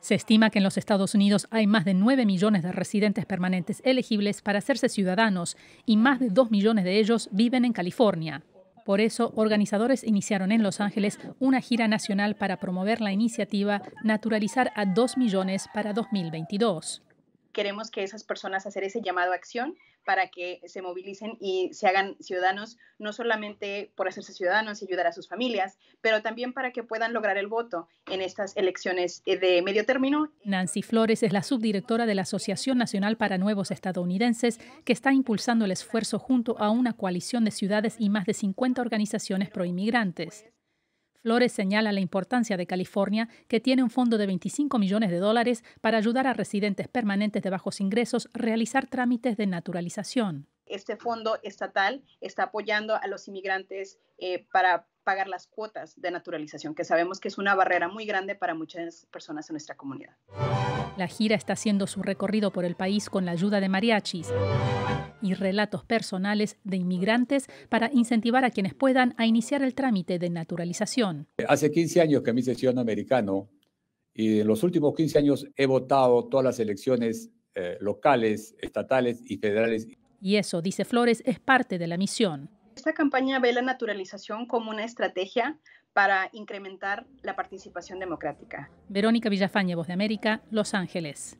Se estima que en los Estados Unidos hay más de 9 millones de residentes permanentes elegibles para hacerse ciudadanos y más de 2 millones de ellos viven en California. Por eso, organizadores iniciaron en Los Ángeles una gira nacional para promover la iniciativa Naturalizar a 2 millones para 2022 queremos que esas personas hacer ese llamado a acción para que se movilicen y se hagan ciudadanos, no solamente por hacerse ciudadanos y ayudar a sus familias, pero también para que puedan lograr el voto en estas elecciones eh, de medio término. Nancy Flores es la subdirectora de la Asociación Nacional para Nuevos Estadounidenses, que está impulsando el esfuerzo junto a una coalición de ciudades y más de 50 organizaciones proinmigrantes. Lores señala la importancia de California, que tiene un fondo de 25 millones de dólares para ayudar a residentes permanentes de bajos ingresos a realizar trámites de naturalización. Este fondo estatal está apoyando a los inmigrantes eh, para pagar las cuotas de naturalización, que sabemos que es una barrera muy grande para muchas personas en nuestra comunidad. La gira está haciendo su recorrido por el país con la ayuda de mariachis y relatos personales de inmigrantes para incentivar a quienes puedan a iniciar el trámite de naturalización. Hace 15 años que me hice ciudadano americano y en los últimos 15 años he votado todas las elecciones eh, locales, estatales y federales. Y eso, dice Flores, es parte de la misión. Esta campaña ve la naturalización como una estrategia para incrementar la participación democrática. Verónica Villafañe, Voz de América, Los Ángeles.